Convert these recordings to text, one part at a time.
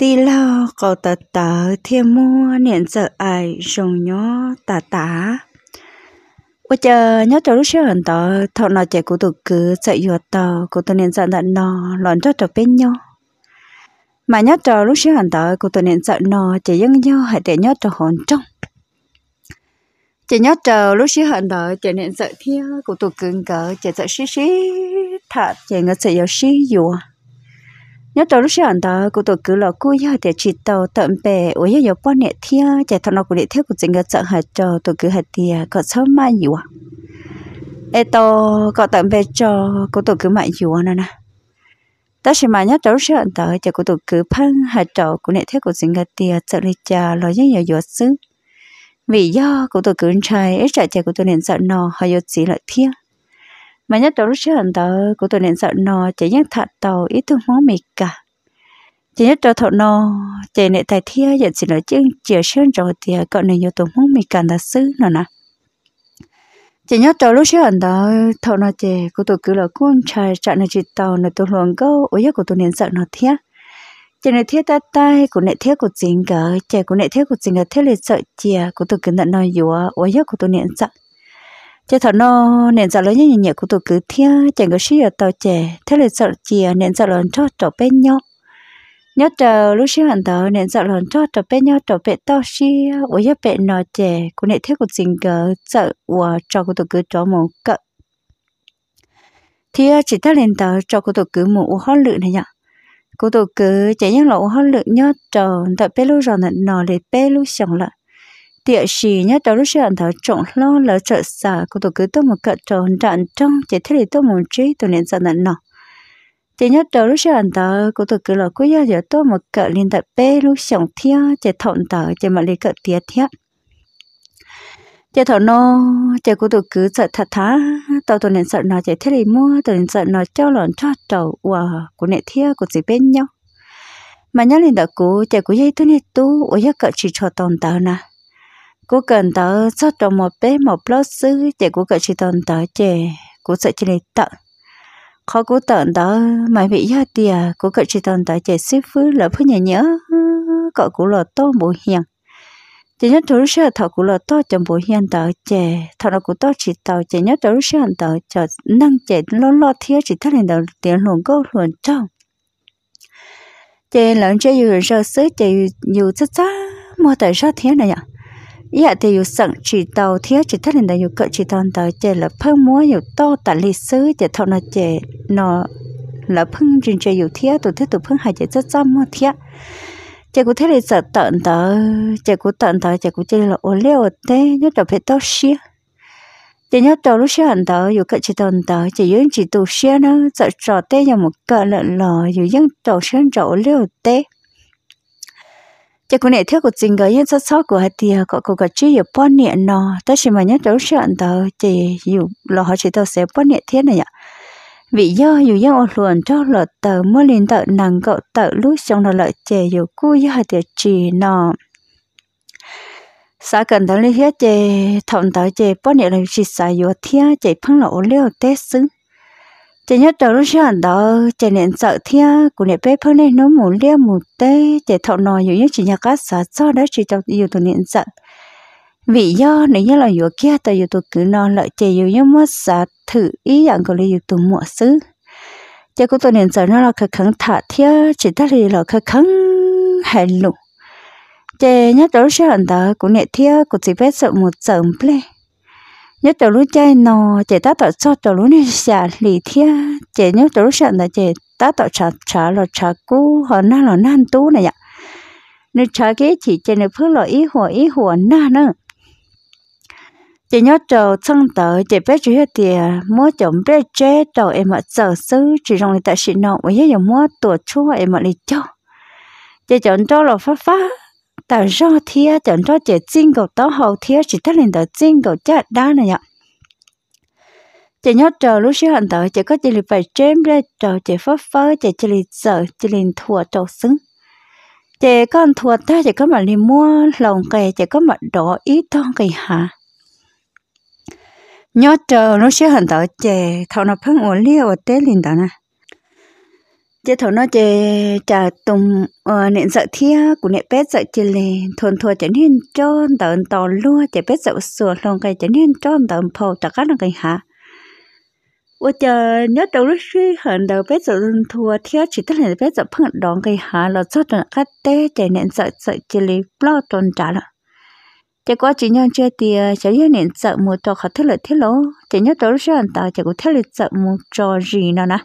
tí lo có tờ tờ thiên mua niệm sợ ai rồng nhó tà tà bây giờ nhớ cho lúc xưa hẳn tờ thọ nó chạy của tụi cứ sợ dùa tờ của tụi niệm sợ nặn nó lọn cho trở bên nhau mà nhớ cho lúc xưa hẳn tờ của tụi niệm sợ nó chạy dân nhau hãy để nhớ cho hồn trong chị nhớ chờ lúc xí hận đợi chị nên sợ thiêu của tụi cưng cỡ chị sợ xí xí thật chị ngỡ sợ yếu xí dùa nếu tôi lúc sáng đó cô tôi cứ là cô giờ để chỉ tàu tận bè ở giờ giờ bao nhiêu thiên để thằng nó cũng để theo của chính cái chợ hạt cho tôi cứ hạt tiền có sớm mai nhiều à ê to có tận bè cho cô tôi cứ mãi nhiều nè nè ta sẽ mà nhất lúc sáng đó cho cô tôi cứ phăng hạt cho cũng để theo của chính cái tiền chợ đi chợ lo những giờ giờ xứ vì do cô tôi cứ trai ấy trả cho cô tôi nên sợ nó hay giờ chỉ lại thiên mà nhất đầu lúc trước hẳn tờ của tôi nên sợ nó chỉ nhất thật tàu ít thương mó mịt cả chỉ nhất đầu thọ nó chỉ nệ tài thia nhận xin nói chương chiều sơn rồi thì cậu này nhiều tổn mó mịt cả là sư nó nè chỉ nhớ đầu lúc trước hẳn tờ thọ nó chỉ của tôi cứ là con trai chạy là chỉ tàu là tôi luồng câu ôi giấc của tôi nên sợ nó thia chỉ nệ thiết ta tay của nệ thiết của chính cả chỉ của nệ thiết của chính cả thiết là sợ chìa của tôi cứ nhận nói dùa ôi giấc của tôi nên sợ chế thọ nó nền giờ lớn như nhẹ của tôi cứ thia chẳng có xí ở tàu trẻ thế là sợ chìa nền giờ dạ lớn cho trò bên nhau nhớ chờ lúc xí hẳn đó nền giờ dạ lớn cho trò bên nhau trò bên to xí ở nhà bên nó trẻ của nệ thế của tình cờ sợ của trò của tôi cứ trò một cỡ thì chỉ ta lên tàu trò của tôi cứ một hót lự này nhở của tôi cứ chạy những lộ hót lự nhớ trò tại bên lúc rồi nọ lại bên lúc xong lại địa sĩ nhá đó lúc sáng thở trọng lo là trợ xả của tôi cứ tôi một cỡ tròn trạng trong chỉ thấy thì tôi một trí tôi nên sợ nặng nọ thì nhá đó lúc sáng thở của tôi cứ là cứ giờ giờ tôi một cỡ liên tập bê lúc sáng thia chỉ thọn thở chỉ mà lấy cỡ tiệt thia chỉ thọ nó chỉ của tôi cứ sợ thật thá tao tôi nên sợ nó chỉ thấy thì mua tôi nên sợ nó cho lòn cho trầu và của nệ thia của gì bên nhau mà nhớ liên đó cố chỉ của dây tôi nên tu ở giấc cỡ chỉ cho tồn tại nè cú cần tớ sót trong một bé một lót sứ để cú cần chỉ tồn tớ chè cú sợ chỉ lấy tận khó cú tận tớ mà bị gia tiề cú cần chỉ tồn tớ chè xếp phứ là phứ nhớ nhớ cậu cú lọt to bù hiền chỉ nhớ thứ sẽ thọ cú lọt to trong bù hiền tớ chè thọ là cú to chỉ tớ chỉ nhất thứ sợ tớ chờ năng chè lo lo thiếu chỉ thắt lên đầu tiền luôn câu luồn trong chè lợn chè dù sợ xứ chè dù rất xa mua tại sao thế này ạ à giờ thì yêu sẵn chỉ tàu thiếu chỉ thắt lên đây yêu cỡ chỉ tàu tàu chè là phân múa yêu to tả lịch sử chè thọ nó chè nó là phân riêng chè yêu thiếu tổ thiết tổ phân hai chè rất trăm mà thiếu chè cũng thế là sợ tận tàu chè cũng tận tàu chè cũng chè là ô liu thế nhớ tập phải tao xia chè nhớ tàu lúc xia hẳn tàu yêu cỡ chỉ tàu tờ chè yên chỉ tụ xia nó sợ trò tê nhà một cỡ lợn lò yêu yến tàu xia trò ô leo tê cho cô này thiếu của trình gửi nhân sót sót của hạt tiề có cô có chi ở bón nhẹ nọ tất nhiên mà nhất đấu chuyện tờ chỉ dù lo họ chỉ tờ sẽ bón nhẹ thiết này ạ vì do dù dân ở luồn cho lợt tờ mới lên tờ nặng cậu tờ lúc trong là lợi chè dù cu với hạt tiề chỉ nọ xã cần tờ lấy hết chè thọn tờ chè bón nhẹ là chỉ xã dù thiết chè phăng lỗ liêu tết xứng chỉ nhớ đầu lúc sáng đó chỉ nên sợ thia của nè bé hơn nên nó muốn lia một tê chỉ thọ nò nhiều nhất chỉ nhà cá sợ cho đó chỉ trong nhiều tụi nên sợ vì do nếu như là nhiều kia tại nhiều tụi cứ nò lợi chỉ nhiều nhất mất sợ thử ý dạng của nhiều tụi mua xứ chỉ của tụi nên sợ nó là khờ khẩn thả thia chỉ ta thì là khờ khẩn hài lụ chỉ nhớ đầu lúc sáng đó của nè thia của chỉ bé sợ một sợ ple nhớ tàu lũ chơi nò chị ta tàu cho tàu lũ này xả lì thia chị nhớ tàu lũ sợ là chị ta tàu chả chả lo chả cú họ na lo nan tú này ạ nên chả cái chị chị này phước lo ý hồ ý hồ na nữa chị nhớ tàu chân tàu chị bé chỉ hết tiền mua chồng bé chế tàu em mà giờ xứ chỉ rong lại tại xịn nọ với giờ mua tổ chua em mà đi cho chị chọn cho lo phát phát tao rõ thía chẳng rõ chế chinh cầu tao hậu thía chỉ thắt lên tao chinh cầu chát đá này nhở chỉ nhớ chờ lúc xíu hẳn tới chỉ có chỉ lì phải chém ra chờ chỉ phớt phớ chỉ chỉ lì sợ chỉ lì thua trầu xứng chỉ con thua ta chỉ có mà lì mua lòng kè chỉ có mà đỏ ít thon kề hả nhớ chờ lúc xíu hẳn tới chỉ thầu nó phân ổn liêu ở tế liền đó này chế thấu nó chế trả tùng ờ, nện sợ thia của nện pet sợ chế lề thôn thua chén hiên cho tận tò lua chế pet sợ sửa lòng cái chén hiên cho tận phò trả cá là cái hạ ủa chờ nhớ đầu lúc suy hận đầu pet sợ thua thia chỉ tất là pet sợ phẳng đón cái hạ là cho tận khát tê chế nện sợ sợ chế lề lo tồn trả là chỉ qua chỉ nhau chơi thì chỉ nhớ nện sợ một trò khó thiết lợi thiết lô chỉ nhớ đầu lúc suy hận tao chỉ có thiết lợi sợ một trò gì nào nè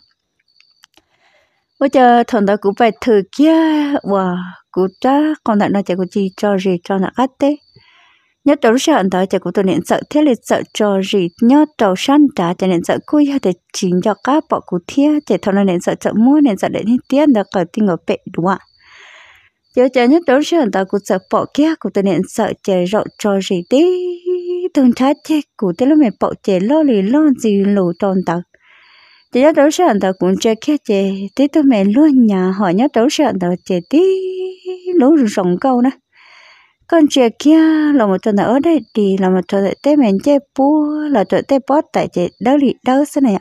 bây giờ thằng đó cũng phải thử kia và cũng cha còn lại nó chỉ cũng chỉ cho gì cho nó cắt thế nhất đầu sau anh ta chỉ có tôi nên sợ thế là sợ cho gì nhớ đầu săn trả cho nên sợ cúi hay để chính cho cá bỏ cụ thia chỉ thằng nó nên sợ sợ mua nên sợ để hết tiền đó còn tin ngọc bệ đúng không giờ chờ nhất đầu sau anh ta cũng sợ bỏ kia cũng tôi nên sợ chạy rộ cho gì tí thằng thái chết cũng thế lúc mình bỏ chạy lo lì lo gì lù tròn tao chị nhớ đấu sản đó cũng chơi kia chị tí tôi mẹ luôn nhà họ nhớ đấu sản đó chị tí lũ rồng câu nữa con chơi kia là một tuần ở đây thì là một tuần tết mình chơi bú là tuần tết bót tại chị đâu đi đâu thế này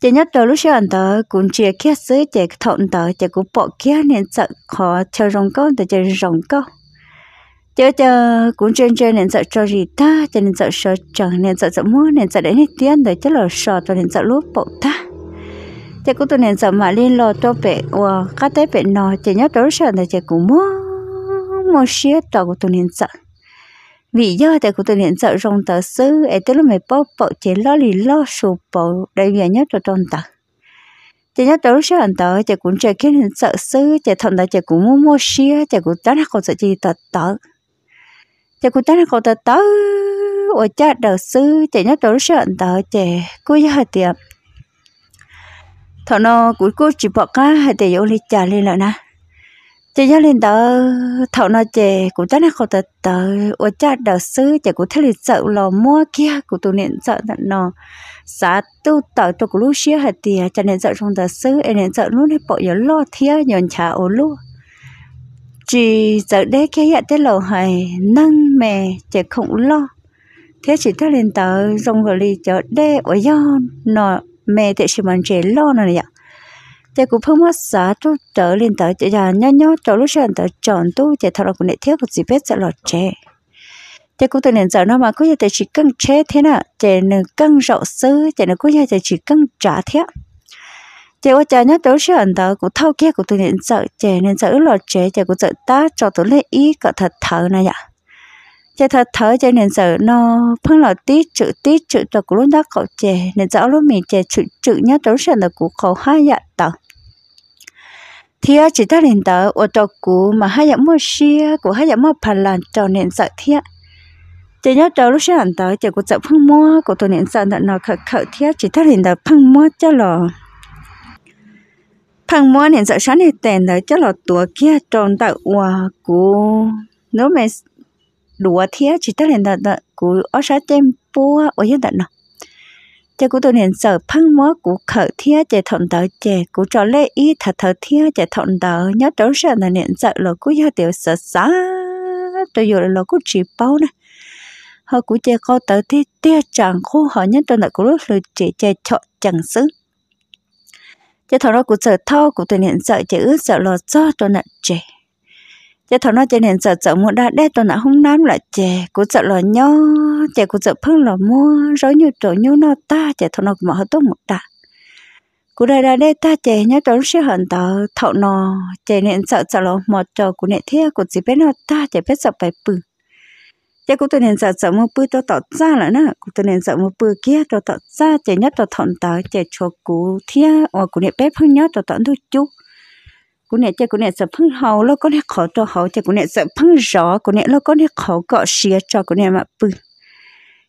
chị nhất đầu lúc sáng tờ cũng chơi kia dưới chị thọn tờ chị cũng bỏ kia nên sợ khó chơi rồng câu thì chơi rồng câu chớ chờ cũng trên trên nên sợ cho gì ta cho nên sợ sợ chẳng nên sợ sợ mua nên sợ đến hết tiền rồi chắc là sợ cho nên sợ lúc bộ ta chớ cũng tôi nên sợ mà lên lo cho bé và các tế bé nó chỉ nhớ tới sợ là chớ cũng mua mua xía tao của tôi nên sợ vì do tại của tôi nên sợ rong tờ sư ấy tới lúc mày bóp bộ chỉ lo lì lo sụp bộ đây về nhớ cho trong tờ chị nhớ tới sẽ anh tới chị cũng chơi cái sợ sư chị thằng đó chị cũng mua mua xia chị cũng tán hát con sợ gì tật tật thì cô ta không ta tới ở chợ đầu sư chỉ nhớ đối sợ tớ trẻ cô giờ hơi tiệm thọ nó cuối cô chỉ bỏ cá hơi tiệm yêu lịch trả lên rồi nè chỉ nhớ lên tớ thọ nó trẻ cô ta không ta tới ở chợ đầu sư chị cô thấy lịch sợ lò mua kia của tu niệm sợ thằng nó xã tu tớ tu cô lúc xia hơi tiệm cho nên sợ trong đầu sư nên sợ lúc này bỏ yếu lo thiếu nhon chả ố luôn chỉ giờ đây cái hiện tế lộ hay nâng mẹ chỉ không lo thế chỉ thay lên tờ rong rồi đi chợ đê ở do nó mẹ thì chỉ mình chỉ lo nó này thế cũng không mất giá tu trở lên tờ chỉ là nhớ nhớ trở lúc sáng tờ chọn tu chỉ thằng là cũng để thiếu cái gì biết sẽ lọt trẻ thế cũng từ nền giờ nó mà có nhà thì chỉ căng chế thế nào chỉ nửa căng rộng sứ chỉ nửa có nhà thì chỉ căng trả thế chị quá trời nhá đối xử anh đó cũng thâu kia của tôi nhiên sợ chị nên sợ lo chị chị của sợ ta cho tôi lấy ý cả thật thở này ạ chị thật thở chị nên sợ nó phân là tí chữ tí chữ tôi cũng lúc đó cậu chị nên rõ lúc mình chị chữ chữ nhá đối xử là cũng khó hai dạ tao thì chỉ ta liền tớ ở chỗ cũ mà hai dạ mua xe của hai dạ mua phần là cho nên sợ thiệt chỉ nhớ cháu lúc sáng tớ chỉ có sợ phân mua của tôi nên sợ nó khờ khờ thiệt chỉ ta liền tớ phân mua cho lò hàng mua hiện giờ sáng này tiền đấy chắc là tuổi kia tròn tạo hòa của nếu mà đùa thế chỉ ta hiện tại của ở sáng tem bua ở hiện tại nào chỉ của tôi hiện giờ phăng mua của khởi thế chỉ thuận tới chỉ của cho lễ ý thật thật thế chỉ thuận tới nhớ trấu sợ là hiện giờ là của gia tiểu sợ xa tôi dù là của chỉ bao này họ cũng chỉ có tới thế tiếc chẳng khu họ nhớ tôi là của lúc rồi chỉ chỉ chọn chẳng xứng cho thằng nó cũng sợ thao cũng tự nhiên sợ chữ, sợ lo cho cho nợ trẻ cho thằng nó tự nhiên sợ sợ muốn đã đe cho nợ không nám là trẻ cũng sợ lo nhó trẻ cũng sợ phăng lo mua rối như trổ nhú nó ta trẻ thằng nó cũng mở tốt một đà cũng đây là đây ta trẻ nhớ trốn siêu hận tao thọ nò trẻ nên sợ sợ lo một trò của nệ thea của chỉ biết nó ta trẻ biết sợ phải bự chế cũng tôi nên sợ sợ mua bự tôi tỏ ra là nó cũng tôi nên sợ mua bự kia tôi tỏ ra chế nhất tôi thọn tới chế cho cú thia hoặc cũng nên bé phăng nhớ tôi tận thôi chú cũng nên chế cũng nên sợ phăng hầu lo có nên khó cho hầu chế cũng nên sợ phăng rõ cũng nên lo có nên khó gõ xía cho cũng nên mà bự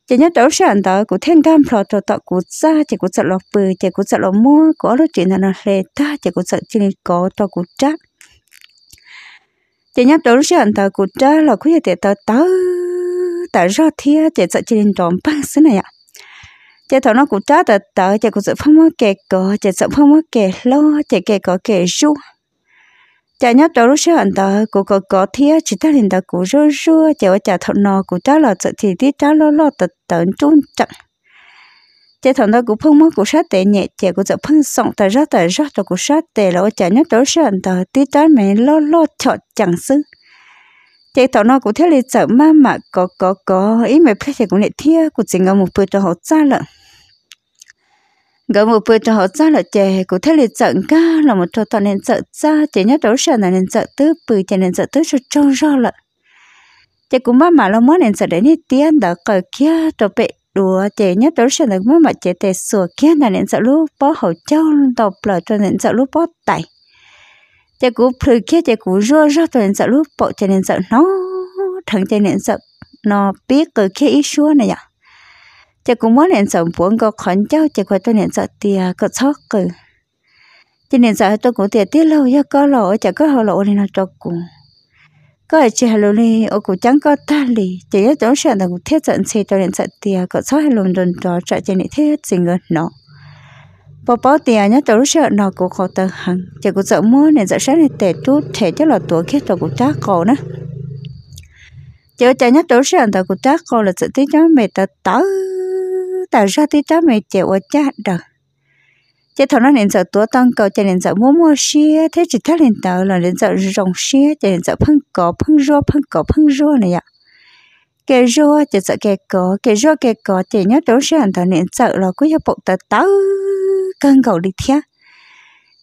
chỉ nhớ đấu sản đó của thiên cam phở tọt tọt của ra chỉ của sợ lọ bự chỉ của sợ lọ mua có lo chuyện là nó lệ ta chỉ của sợ chuyện có tọt của chắc chỉ nhớ đấu sản đó của chắc là khuya để tọt tới ta rau thia chạy sợ chỉ đến tròn băng xứ này ạ chạy thầu nó cũng trả tờ tờ chạy cũng sợ phong mất kẻ cỏ chạy sợ phong mất kẻ lo chạy kẻ cỏ kẻ ru chạy nhóc trâu lúc sau anh tờ cũng có cỏ thia chỉ ta đến tờ cũng rú rú chạy ở chạy thầu nó cũng trả là sợ thì tí trả lo lo tờ tờ trốn chậm chạy thầu nó cũng phong mất cũng sát tệ nhẹ chạy cũng sợ phong sòng tờ rau tờ rau tờ cũng sát tệ là ở chạy nhấp trâu lúc sau anh tờ tí trả mẹ lo lo chọn chẳng xứng chị tao nó cũng thế là chở má mà có có có ý mà phải thì cũng lại thia cũng chỉ ngắm một bữa cho họ ra lận gỡ một bữa cho họ ra là chè cũng thế là chợ ca là một chỗ toàn nên chợ ra chè nhất đấu sợ là nên chợ tứ bự chè nên chợ tứ cho trâu ro lận chè cũng má mà nó món nên chợ đến hết tiền đã cởi kia trò bệ đùa chè nhất đấu sợ là má mà chè tè sửa kia là nên chợ lúc bó hậu châu đọc lợ cho nên chợ lúc bó tẩy จะกูพลือแค่จะกูรัวรัวตัวเองจะรู้ปอจะเองจะน้อทั้งจะเองจะนอเปียกเกิดแค่อีชัวนะยะจะกูมั่นเองจะปวงก็ขอนเจ้าจะกูตัวเองจะเตียก็ชอกเกิดจะเองจะตัวกูเตียเตี้ยเราอยากก็หล่อจะก็หล่อเลยนะตัวกูก็ไอ้เจ้าลูนี่โอ้กูจังก็ตาลีจะยังต้องเชื่อแต่กูเที่ยวจะเชื่อตัวเองจะเตียก็ชอบให้ลมโดนจอจะจะเนี่ยเที่ยวจริงเงินเนาะ bỏ bỏ tiền nhá tao sợ nó cũng khó tờ hằng chỉ có sợ mua nên sợ sáng này tệ chút, thể chắc là tuổi kia tao cũng chắc cổ nữa chỉ có nhá tao sợ tao cũng chắc cổ là sợ tí cháu mẹ tao tớ tao ra tí cháu mẹ chịu ở chắc được chỉ thằng nó nên sợ tuổi tăng cầu chỉ nên sợ mua mua xe thế chỉ thấy lên tớ là nên sợ rồng xe chỉ nên sợ phân cỏ phân rô phân cỏ phân rô này ạ kẻ rô chỉ sợ kẻ cỏ, kẻ rô kẻ cỏ, chỉ nhá tao sợ tao nên sợ là cứ cho bộ tao tớ căng gầu đi thia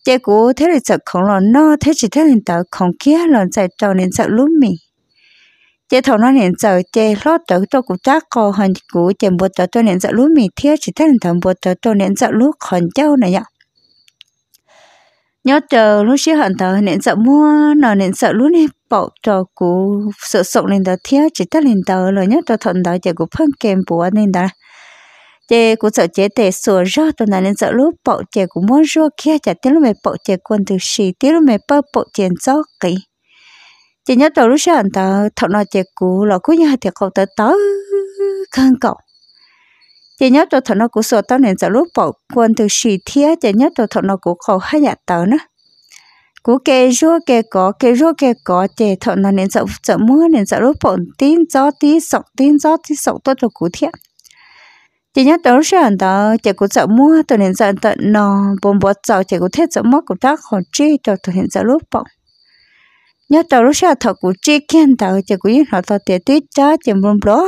chế cũ thế là sợ không lo no thế chỉ thế nên tớ không kia lo sợ trâu nên sợ lúc mình chế thầu nó nên sợ chế lo tớ cho cụ chắc co hơn cũ chế bố tớ cho nên sợ lúc mình thia chỉ thế nên thằng bố tớ cho nên sợ lúc còn châu này nhở nhớ chờ lúc xí hận tớ nên sợ mua nó nên sợ lúc này bỏ cho cụ sợ sộng nên tớ thia chỉ thế nên tớ rồi nhớ cho thằng tớ chế cụ phân kèm bùa nên tớ chế cũng sợ chế tệ sửa rõ tao nãy nên sợ lúc bộ chế cũng muốn rõ kia chả tiếc lúc mày bộ chế quân từ xì tiếc lúc mày bơ bộ chế rõ kỹ chế nhớ tao lúc sáng tao thọ nó chế cũ lọ cú nhà thì cậu tới tớ khăn cậu chế nhớ tao thọ nó cũ sửa tao nên sợ lúc bộ quân từ xì thía chế nhớ tao thọ nó cũ khẩu hai nhà tớ nữa cú kê rô kê có kê rô kê có chế thọ nó nên sợ sợ mưa nên sợ lúc bộ tin gió tí sọc tin gió tí sọc tốt cho cú thiện chỉ nhớ tới rằng đó chỉ có sợ mua tôi nên sợ tận nó ờ, bồn bọt sợ chỉ có thiết sợ mất của ta khó chi cho tôi nên sợ lúc bọc nhớ tới lúc sau thật của chi kiên đó chỉ có những họ thật tiền tí cha chỉ bồn đó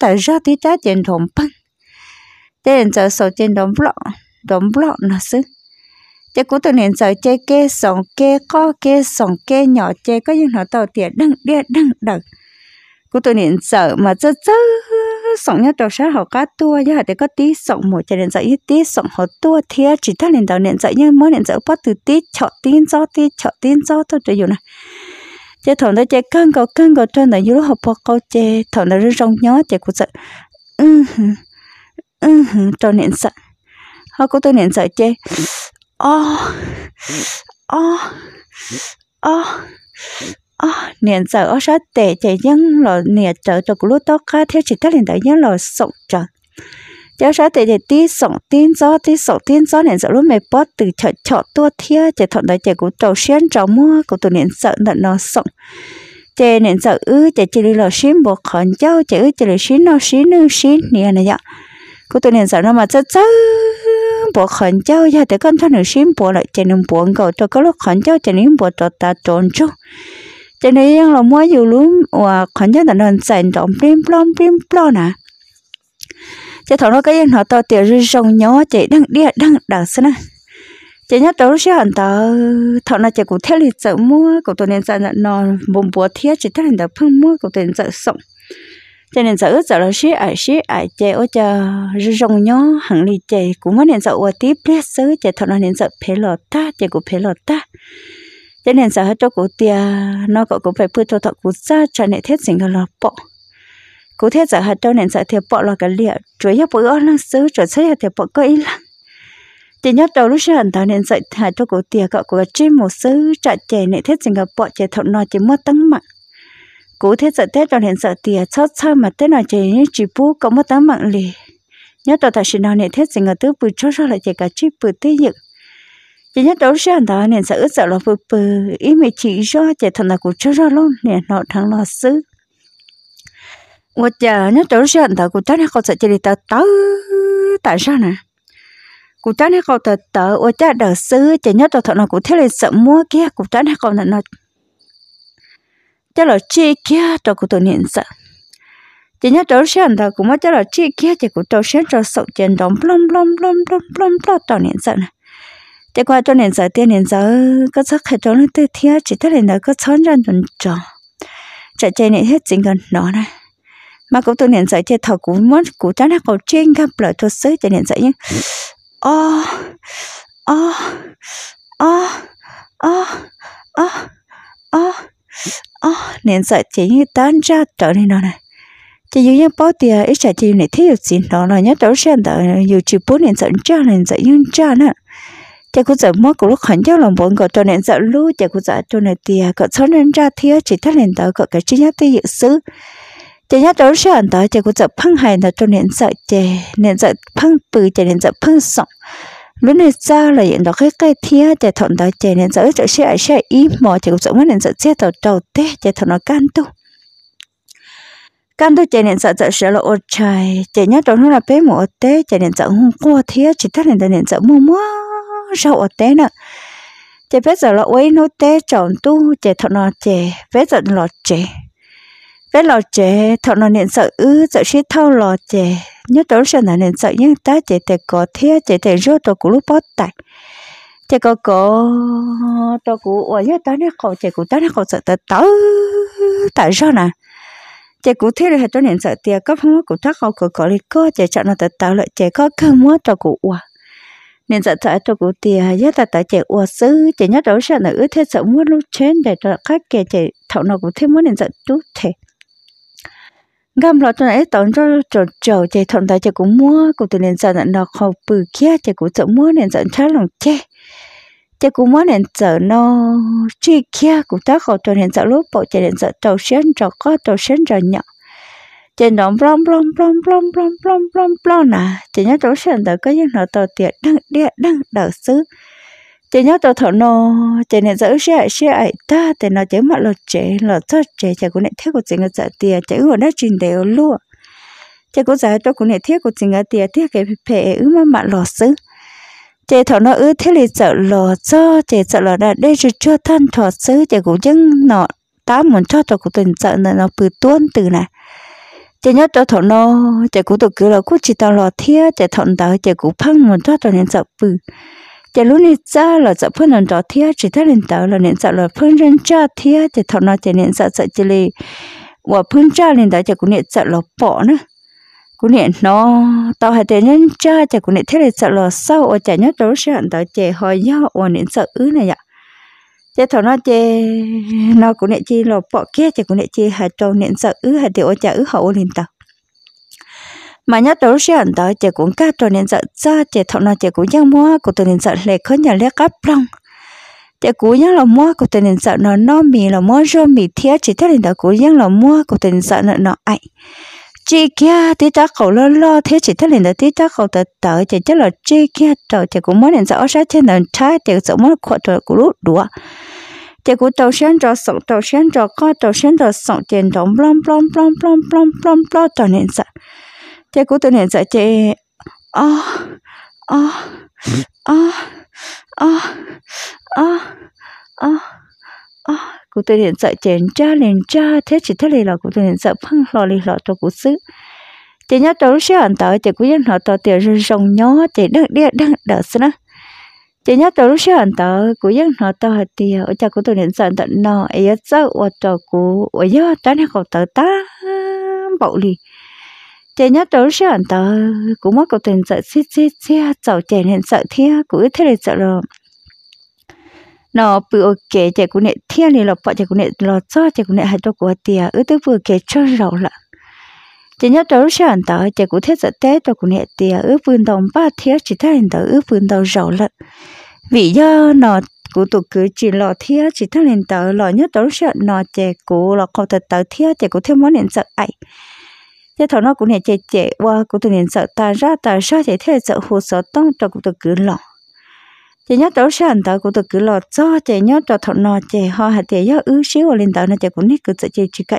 tại ra tí cha chỉ đồng băng tiền sợ sợ tiền đồng bọ đồng bọ nó xứ chỉ có tôi nên sợ chơi kê sòng kê co kê sòng kê nhỏ chơi có những họ tàu tiền đăng đĩa đăng đằng cô tôi nên sợ mà chớ chớ sống nhất đầu sáng họ cá tua chứ hả để có tí sống một cho nên dạy ít tí sống họ tua thế chỉ thắt nên đầu nên dạy như mới nên dạy bắt từ tí chọ tin do tí chọ tin do tôi chỉ dụ này chế thằng đó chế căng cầu căng cầu cho này lúc học bọc câu chế thằng đó rất rong nhớ chế cũng sợ ừ ừ cho nên sợ họ cô tôi nên sợ chế ô ô ô 啊，年早我说得这样了，年早就不如多卡天气太冷的样了，送着。就说得得滴送天早，滴送天早，年早 lúc mẹ bớt từ chợ chợ tua thia, chỉ thuận đời chỉ cũng trầu xuyên trầu mua, cũng tụi niệm sợ nợ nó sống. Chỉ niệm sợ ư, chỉ chỉ lì xin buộc khẩn châu, chỉ ư chỉ lì xin nó xin nương xin nè này vậy. Cũng tụi niệm sợ nó mà chết chết buộc khẩn châu, giờ dạ, để con thằng nương xin buộc lại, chỉ niệm buộc cậu cho cái lúc khẩn châu, chỉ niệm buộc cho ta trốn chung cho nên yang mua dù lúm và khoản nhất là nên sành trọng plim plom plim plom nè cho thằng nó cái yang họ to tiểu rư sông chạy đang đi đang đằng xưa nè chỉ nhớ tới sẽ hẳn tờ thọ là chỉ cũng theo lịch sử mua của tôi nên dạy nó bồn bùa thiết chỉ theo lịch sử mua của tôi nên dạy sống cho nên dạy dạy là xí ai xí ai chơi ở chờ rong nhó hẳn lịch chơi cũng mới nên dạy ở tiếp lịch sử chỉ thọ là nên dạy phê lọt ta chỉ cũng phê lọt ta cho nên sợ hết chỗ cổ tia nó cậu cũng phải phơi cho thọ cổ ra cho nên thiết sinh là bỏ cụ thiết giờ hết chỗ nên sợ thiệt bỏ là cái liệt chuối nhóc bữa nó xứ chuối xứ thiệt bỏ coi lắm chỉ nhất đầu lúc sáng tạo nên sợ hết cho cổ tia cậu cụ chim một xứ chạy chè nên thiết sinh là bỏ chè thọ nó chỉ mất tăng mạng cố thiết sợ tết cho nên sợ tia chót sao mà tết chạy như chỉ bu cũng mất tấn mạng liền nhớ tao thật sự nào nên thiết sinh ở tứ bự chót ra lại chạy cả chip bự tê nhựt chỉ nhớ đâu sang đó nên sợ sợ là bự bự ý mẹ chỉ cho chạy thằng nào cũng cho ra luôn nên nó thằng lò xứ một giờ nhớ đâu sang đó cũng chắc nó không sợ chỉ đi tao tao tại sao nè cũng ta nó không tờ tờ ô cha đờ sư chỉ nhớ tờ thọ nó cũng thế là sợ mua kia cũng ta nó không là nó cha là chi kia tờ cũng tờ niệm sợ chỉ nhớ tờ sáng tờ cũng mất cho là chi kia chỉ cũng tờ sẽ tờ sợ tiền đóng plom plom plom plom plom plom tờ niệm sợ này thế qua cho nên giờ tiền nên giờ có chắc hết cho nó tới thiếu chỉ tới là có chọn ra tuần trò chạy chạy này hết chính gần nó này mà cũng tôi nên giờ chơi thầu cũng muốn cũng chán nó cầu trên gặp lại thuật sới cho nên giờ nhé ô ô ô ô ô ô ô nên giờ chỉ như tan ra trở nên nó này chỉ như những bao tiền ít chạy tiền này thiếu gì đó là nhất trở sen tại dù chỉ bốn nên giờ trả nên giờ nhưng trả nữa chạy cú giờ mất của lúc khẩn giao lòng bốn cậu cho nên giờ lu chạy cú giờ cho nên tiền cậu cho nên ra thiếu chỉ thắt lên tới cậu cái chi nhát tới dự sứ chạy nhát đó sẽ hẳn tới chạy cú giờ phăng hài là cho nên sợ chạy nên sợ phăng bự chạy nên sợ phăng sọng lúc này ra là hiện đó cái cái thía chạy thọn tới chạy nên sợ chạy sẽ xe ý mò chạy cú giờ mất nên sợ xe tàu tàu té chạy thọn nó can tu căn tôi chạy nên sợ sợ sợ là ôi trời chạy nhát đó nó là bé mồ té chạy nên sợ hung qua thía chỉ thắt lên tới nên sợ mua mua rau ở té nữa chị bây giờ là quấy nó té chọn tu chị thọ nó chị bây giờ lọ chị bây lọ chị thọ nó nên sợ ư sợ chết thâu lọ chị nhớ tối sợ này nên sợ nhưng ta chị thể có thế chị thể rốt tôi cũng lúc bót tại chị có có tôi cũng ở nhớ ta nay khổ chị cũng ta nay khổ sợ ta tới tại sao nè chị cũng thế rồi tôi nên sợ tiền cấp không có cũng thoát không có có lý có chị chọn nó ta tới lại chị có cơn mua tôi cũng uổng nên giờ tại chỗ của tia giá ta tại chạy ua sứ chạy nhất đấu ra là ước thế sợ muốn lúc trên để cho các kẻ chạy thảo nó cũng thêm muốn nên giờ chút thế gam lo cho nãy tốn cho trộn trầu chạy thọn tại chạy cũng mua cụ tia nên giờ nó không bự kia chạy cũng sợ mua nên giờ trái lòng che chạy cũng mua nên giờ nó chi kia cũng ta không cho nên giờ lúc bộ chạy nên giờ trầu xén trầu có trầu xén trầu nhậu trên đó plom plom plom plom plom plom plom plom nà chỉ nhớ tổ sản đó có những nó tàu tiệt đang địa đang đỡ xứ chỉ nhớ tàu thọ nô chỉ nên giữ xe xe ấy ta thì nó chỉ mà lột chế lột thoát chế chỉ có nên thiết của chỉ người giả tiền chỉ có đã trình đều luôn chỉ có giải cho cũng nên thiết của chỉ người tiền thiết cái phê ứ mà mà lột xứ chỉ thọ nó ứ thiết thì sợ lò cho chỉ sợ lò đã đây rồi cho thân thọ xứ chỉ cũng chứng nọ tám muốn cho tổ của tình sợ nó bự tuôn từ này chỉ nhớ cho thọ nô chỉ cũng tổ cứ là cũng chỉ tao lo thía chỉ thọn tao chỉ cũng phăng một chút rồi nên sợ bự chỉ lúc này cha là sợ phân lên đó thía chỉ thấy lên tao là nên sợ là phân lên cha thía chỉ thọ nô chỉ nên sợ sợ chị lì và phân cha lên đó chỉ cũng nên sợ là bỏ nữa cũng nên nó tao hay thế nhân cha chỉ cũng nên thế là sợ là sau ở chỉ nhớ đó sẽ hẹn tao chỉ hỏi nhau và nên sợ ứ này ạ chế thọ nó chế nó cũng nệ chi lò bỏ kia chế cũng nệ chi hà trâu nện sợ ứ hà tiểu chả ứ hậu liền tàu mà nhớ đầu sẽ hẳn tới chế cũng cá trâu nện sợ ra chế thọ nó chế cũng giang mua của tôi nện sợ lệ khốn nhà lệ cắp long chế cũng giang là mua của tôi nện sợ nó nó mì là mua rô mì thía chỉ thế liền tàu cũng giang là mua của tôi nện sợ nó nó ấy chị kia tí ta khẩu lo lo thế chỉ thấy liền là tí ta khẩu tờ tờ chỉ chắc là chị kia trời chỉ cũng muốn liền sợ sát trên nền trái chỉ sợ muốn khuất rồi cũng lúc đùa 结果都想着送，都想着搞，都想着送电动，啷啷啷啷啷啷啷锻炼着，结果锻炼着这啊啊啊啊啊啊啊！cụ tôi điện dạy chèn cha liền cha thế chỉ thế này là cụ tôi điện dạy phăng lò lì lò tôi cụ xứ chị nhớ tôi sẽ ăn tới chị cũng nhận họ tôi tiền rồng nhó chị đang đi đang đỡ xứ nữa chỉ nhớ tôi lúc sáng tớ cũng giấc nó tớ hạt tiề ở chợ của tôi đến sáng tớ nó ấy ở ở chỗ của ở giấc ta này cậu tớ ta bậu lì chỉ nhớ tôi lúc sáng tớ cũng mất cậu tiền sợ xí xí xí cháu trẻ nên sợ thia của thế này sợ rồi nó bị ok trẻ của nệ thiên này là bọn trẻ của nệ lo cho trẻ của nệ hạt cho của tiề ứ tớ vừa kể cho rồi. lại chỉ nhớ trâu sẽ anh ta chỉ cụ thiết giật tế tôi cũng nhẹ tìa ướp vườn đồng ba thiết chỉ thay anh ta ướp vườn đầu giàu lận vì do nó cụ tụ cứ chỉ lọ thiết chỉ thay hình tàu lọ nhớ trâu sẽ nó chỉ cụ lọ cầu thật tàu thiết chỉ cụ thêm món nền sợ ấy thế thằng nó cũng nhẹ chạy chạy qua cụ tụ nền sợ ta ra ta ra chỉ thế sợ hồ sợ tông cho cụ tụ cứ lọ chỉ nhớ trâu sẽ anh ta cụ tụ cứ lọ cho chỉ nhớ trâu thằng nó chỉ họ hạt chỉ do ứ xíu lên tàu nó chỉ cũng nhẹ cứ sợ chỉ chỉ cả